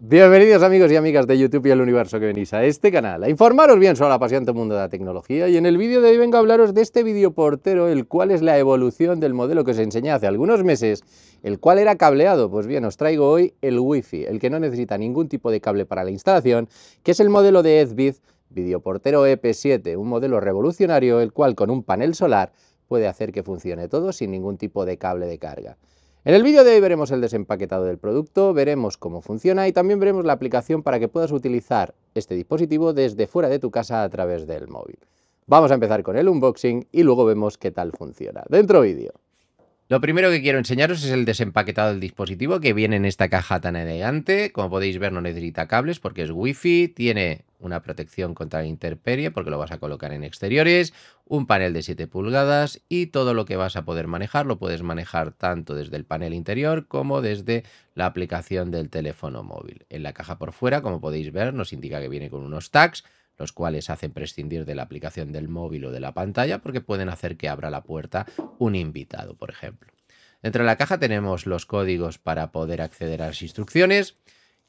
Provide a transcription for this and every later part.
Bienvenidos amigos y amigas de YouTube y el universo que venís a este canal, a informaros bien sobre el apasionante mundo de la tecnología y en el vídeo de hoy vengo a hablaros de este videoportero portero, el cual es la evolución del modelo que os enseñé hace algunos meses, el cual era cableado, pues bien, os traigo hoy el Wi-Fi, el que no necesita ningún tipo de cable para la instalación, que es el modelo de Edbit Videoportero EP7, un modelo revolucionario el cual con un panel solar puede hacer que funcione todo sin ningún tipo de cable de carga. En el vídeo de hoy veremos el desempaquetado del producto, veremos cómo funciona y también veremos la aplicación para que puedas utilizar este dispositivo desde fuera de tu casa a través del móvil. Vamos a empezar con el unboxing y luego vemos qué tal funciona. ¡Dentro vídeo! Lo primero que quiero enseñaros es el desempaquetado del dispositivo que viene en esta caja tan elegante. Como podéis ver no necesita cables porque es wifi, tiene una protección contra la intemperie porque lo vas a colocar en exteriores, un panel de 7 pulgadas y todo lo que vas a poder manejar lo puedes manejar tanto desde el panel interior como desde la aplicación del teléfono móvil. En la caja por fuera, como podéis ver, nos indica que viene con unos tags los cuales hacen prescindir de la aplicación del móvil o de la pantalla porque pueden hacer que abra la puerta un invitado, por ejemplo. Dentro de la caja tenemos los códigos para poder acceder a las instrucciones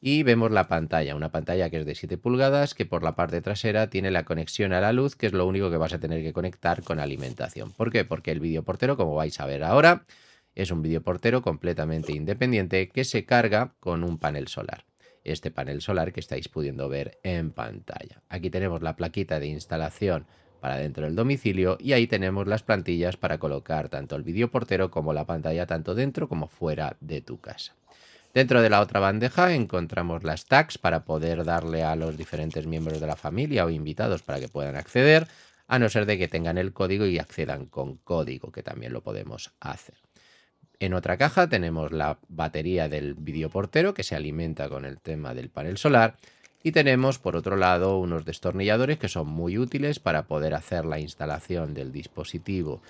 y vemos la pantalla, una pantalla que es de 7 pulgadas que por la parte trasera tiene la conexión a la luz, que es lo único que vas a tener que conectar con alimentación. ¿Por qué? Porque el videoportero, como vais a ver ahora, es un videoportero completamente independiente que se carga con un panel solar este panel solar que estáis pudiendo ver en pantalla. Aquí tenemos la plaquita de instalación para dentro del domicilio y ahí tenemos las plantillas para colocar tanto el vídeo portero como la pantalla tanto dentro como fuera de tu casa. Dentro de la otra bandeja encontramos las tags para poder darle a los diferentes miembros de la familia o invitados para que puedan acceder, a no ser de que tengan el código y accedan con código, que también lo podemos hacer. En otra caja tenemos la batería del videoportero que se alimenta con el tema del panel solar. Y tenemos por otro lado unos destornilladores que son muy útiles para poder hacer la instalación del dispositivo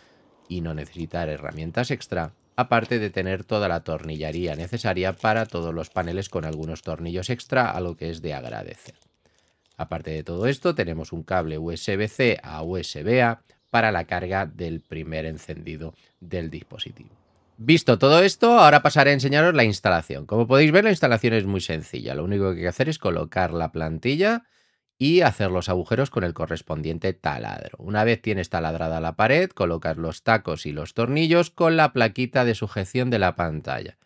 y no necesitar herramientas extra, aparte de tener toda la tornillería necesaria para todos los paneles con algunos tornillos extra, algo que es de agradecer. Aparte de todo esto, tenemos un cable USB-C a USB-A para la carga del primer encendido del dispositivo. Visto todo esto, ahora pasaré a enseñaros la instalación. Como podéis ver, la instalación es muy sencilla. Lo único que hay que hacer es colocar la plantilla y hacer los agujeros con el correspondiente taladro. Una vez tienes taladrada la pared, colocas los tacos y los tornillos con la plaquita de sujeción de la pantalla.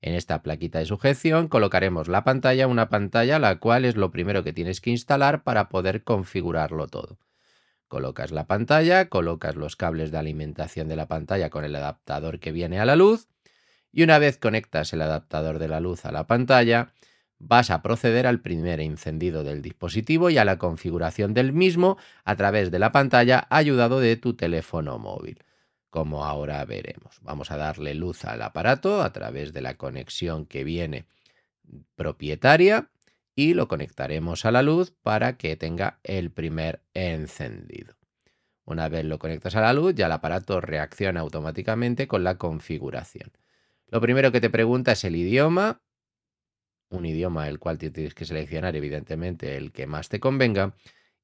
En esta plaquita de sujeción colocaremos la pantalla, una pantalla la cual es lo primero que tienes que instalar para poder configurarlo todo. Colocas la pantalla, colocas los cables de alimentación de la pantalla con el adaptador que viene a la luz y una vez conectas el adaptador de la luz a la pantalla, vas a proceder al primer encendido del dispositivo y a la configuración del mismo a través de la pantalla ayudado de tu teléfono móvil como ahora veremos. Vamos a darle luz al aparato a través de la conexión que viene propietaria y lo conectaremos a la luz para que tenga el primer encendido. Una vez lo conectas a la luz, ya el aparato reacciona automáticamente con la configuración. Lo primero que te pregunta es el idioma, un idioma el cual tienes que seleccionar evidentemente el que más te convenga.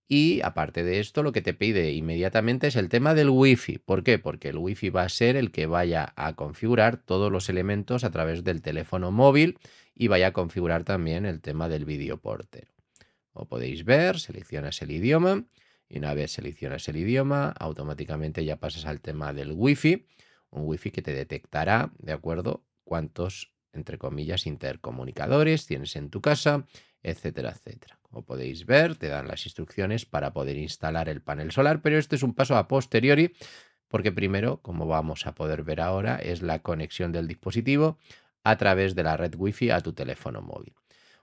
Y aparte de esto, lo que te pide inmediatamente es el tema del Wi-Fi. ¿Por qué? Porque el Wi-Fi va a ser el que vaya a configurar todos los elementos a través del teléfono móvil y vaya a configurar también el tema del portero. Como podéis ver, seleccionas el idioma y una vez seleccionas el idioma, automáticamente ya pasas al tema del Wi-Fi, un Wi-Fi que te detectará, ¿de acuerdo?, cuántos, entre comillas, intercomunicadores tienes en tu casa, etcétera, etcétera. Como podéis ver, te dan las instrucciones para poder instalar el panel solar, pero este es un paso a posteriori porque primero, como vamos a poder ver ahora, es la conexión del dispositivo a través de la red Wi-Fi a tu teléfono móvil.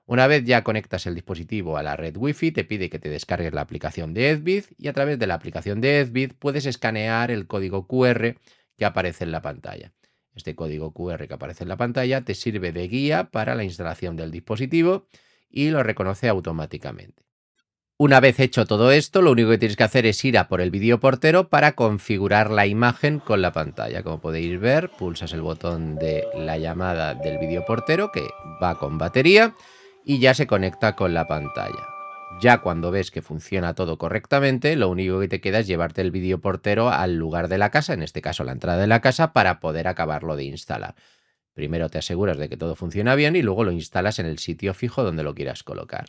Una vez ya conectas el dispositivo a la red Wi-Fi, te pide que te descargues la aplicación de Edbit y a través de la aplicación de Edbit puedes escanear el código QR que aparece en la pantalla. Este código QR que aparece en la pantalla te sirve de guía para la instalación del dispositivo y lo reconoce automáticamente. Una vez hecho todo esto, lo único que tienes que hacer es ir a por el video portero para configurar la imagen con la pantalla. Como podéis ver, pulsas el botón de la llamada del video portero que va con batería y ya se conecta con la pantalla. Ya cuando ves que funciona todo correctamente, lo único que te queda es llevarte el video portero al lugar de la casa, en este caso la entrada de la casa, para poder acabarlo de instalar. Primero te aseguras de que todo funciona bien y luego lo instalas en el sitio fijo donde lo quieras colocar.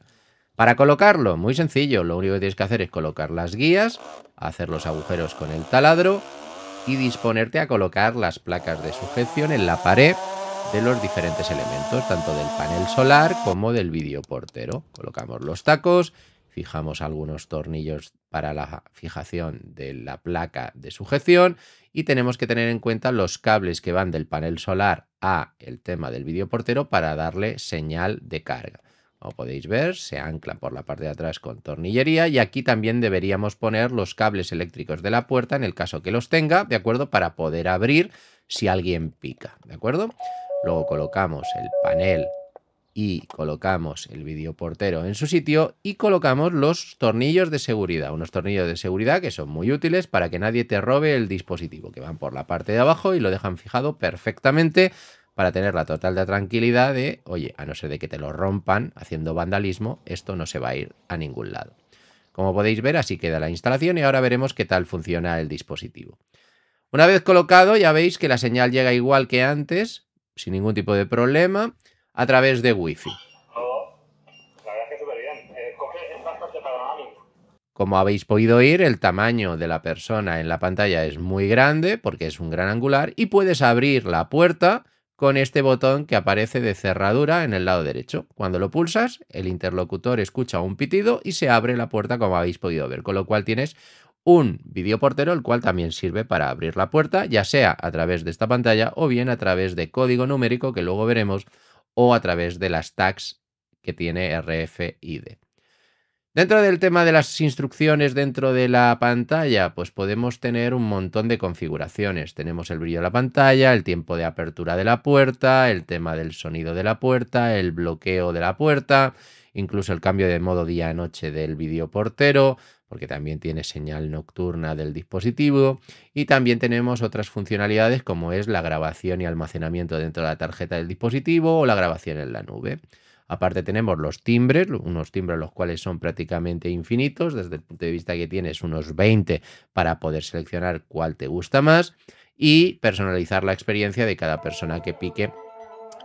Para colocarlo, muy sencillo, lo único que tienes que hacer es colocar las guías, hacer los agujeros con el taladro y disponerte a colocar las placas de sujeción en la pared de los diferentes elementos, tanto del panel solar como del videoportero. Colocamos los tacos, fijamos algunos tornillos para la fijación de la placa de sujeción y tenemos que tener en cuenta los cables que van del panel solar a el tema del videoportero para darle señal de carga. Como podéis ver, se ancla por la parte de atrás con tornillería y aquí también deberíamos poner los cables eléctricos de la puerta en el caso que los tenga, ¿de acuerdo? Para poder abrir si alguien pica, ¿de acuerdo? Luego colocamos el panel y colocamos el videoportero en su sitio y colocamos los tornillos de seguridad, unos tornillos de seguridad que son muy útiles para que nadie te robe el dispositivo, que van por la parte de abajo y lo dejan fijado perfectamente para tener la total de tranquilidad de, oye, a no ser de que te lo rompan haciendo vandalismo, esto no se va a ir a ningún lado. Como podéis ver, así queda la instalación y ahora veremos qué tal funciona el dispositivo. Una vez colocado, ya veis que la señal llega igual que antes, sin ningún tipo de problema, a través de Wi-Fi. Eh, Como habéis podido oír, el tamaño de la persona en la pantalla es muy grande porque es un gran angular y puedes abrir la puerta con este botón que aparece de cerradura en el lado derecho. Cuando lo pulsas, el interlocutor escucha un pitido y se abre la puerta como habéis podido ver, con lo cual tienes un videoportero, el cual también sirve para abrir la puerta, ya sea a través de esta pantalla o bien a través de código numérico que luego veremos, o a través de las tags que tiene RFID. Dentro del tema de las instrucciones dentro de la pantalla, pues podemos tener un montón de configuraciones. Tenemos el brillo de la pantalla, el tiempo de apertura de la puerta, el tema del sonido de la puerta, el bloqueo de la puerta, incluso el cambio de modo día-noche del portero porque también tiene señal nocturna del dispositivo. Y también tenemos otras funcionalidades como es la grabación y almacenamiento dentro de la tarjeta del dispositivo o la grabación en la nube. Aparte tenemos los timbres, unos timbres los cuales son prácticamente infinitos, desde el punto de vista que tienes unos 20 para poder seleccionar cuál te gusta más y personalizar la experiencia de cada persona que pique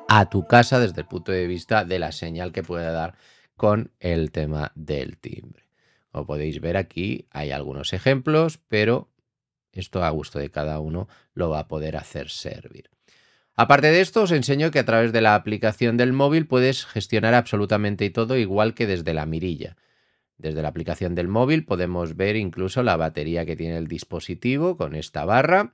a tu casa desde el punto de vista de la señal que pueda dar con el tema del timbre. Como podéis ver aquí hay algunos ejemplos, pero esto a gusto de cada uno lo va a poder hacer servir. Aparte de esto, os enseño que a través de la aplicación del móvil puedes gestionar absolutamente todo igual que desde la mirilla. Desde la aplicación del móvil podemos ver incluso la batería que tiene el dispositivo con esta barra,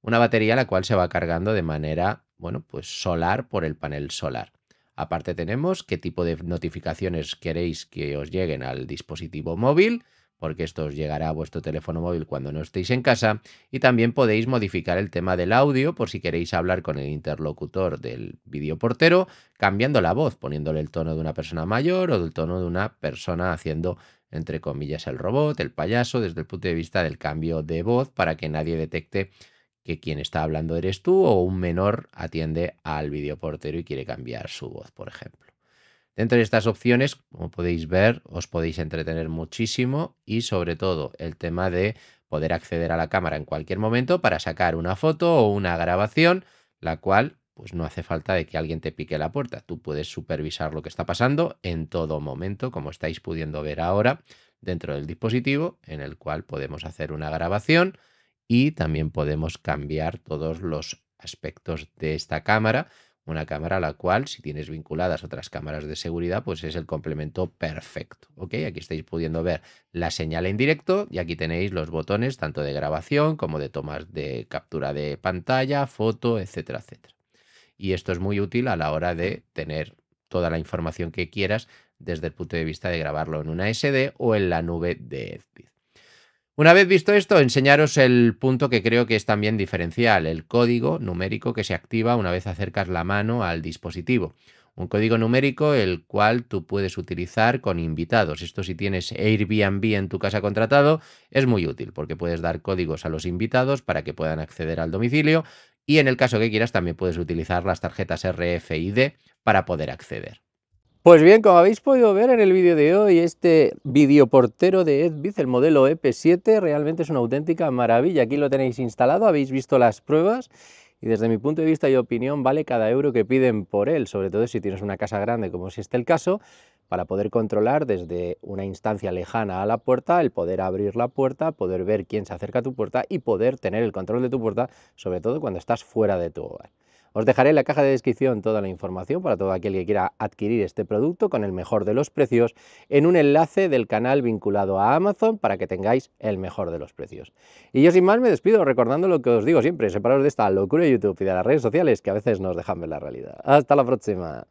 una batería la cual se va cargando de manera, bueno, pues solar por el panel solar. Aparte tenemos qué tipo de notificaciones queréis que os lleguen al dispositivo móvil, porque esto os llegará a vuestro teléfono móvil cuando no estéis en casa y también podéis modificar el tema del audio por si queréis hablar con el interlocutor del videoportero cambiando la voz, poniéndole el tono de una persona mayor o del tono de una persona haciendo entre comillas el robot, el payaso, desde el punto de vista del cambio de voz para que nadie detecte que quien está hablando eres tú o un menor atiende al videoportero y quiere cambiar su voz, por ejemplo. Dentro de estas opciones, como podéis ver, os podéis entretener muchísimo y sobre todo el tema de poder acceder a la cámara en cualquier momento para sacar una foto o una grabación, la cual pues no hace falta de que alguien te pique la puerta. Tú puedes supervisar lo que está pasando en todo momento, como estáis pudiendo ver ahora dentro del dispositivo, en el cual podemos hacer una grabación y también podemos cambiar todos los aspectos de esta cámara una cámara a la cual, si tienes vinculadas otras cámaras de seguridad, pues es el complemento perfecto. ¿ok? Aquí estáis pudiendo ver la señal en directo y aquí tenéis los botones tanto de grabación como de tomas de captura de pantalla, foto, etcétera, etcétera. Y esto es muy útil a la hora de tener toda la información que quieras desde el punto de vista de grabarlo en una SD o en la nube de Edbit. Una vez visto esto, enseñaros el punto que creo que es también diferencial, el código numérico que se activa una vez acercas la mano al dispositivo. Un código numérico el cual tú puedes utilizar con invitados. Esto si tienes Airbnb en tu casa contratado es muy útil porque puedes dar códigos a los invitados para que puedan acceder al domicilio y en el caso que quieras también puedes utilizar las tarjetas RFID para poder acceder. Pues bien, como habéis podido ver en el vídeo de hoy, este videoportero de Edbiz, el modelo EP7, realmente es una auténtica maravilla. Aquí lo tenéis instalado, habéis visto las pruebas y desde mi punto de vista y opinión vale cada euro que piden por él, sobre todo si tienes una casa grande como si este el caso, para poder controlar desde una instancia lejana a la puerta, el poder abrir la puerta, poder ver quién se acerca a tu puerta y poder tener el control de tu puerta, sobre todo cuando estás fuera de tu hogar. Os dejaré en la caja de descripción toda la información para todo aquel que quiera adquirir este producto con el mejor de los precios en un enlace del canal vinculado a Amazon para que tengáis el mejor de los precios. Y yo sin más me despido recordando lo que os digo siempre, separaros de esta locura de YouTube y de las redes sociales que a veces nos dejan ver la realidad. Hasta la próxima.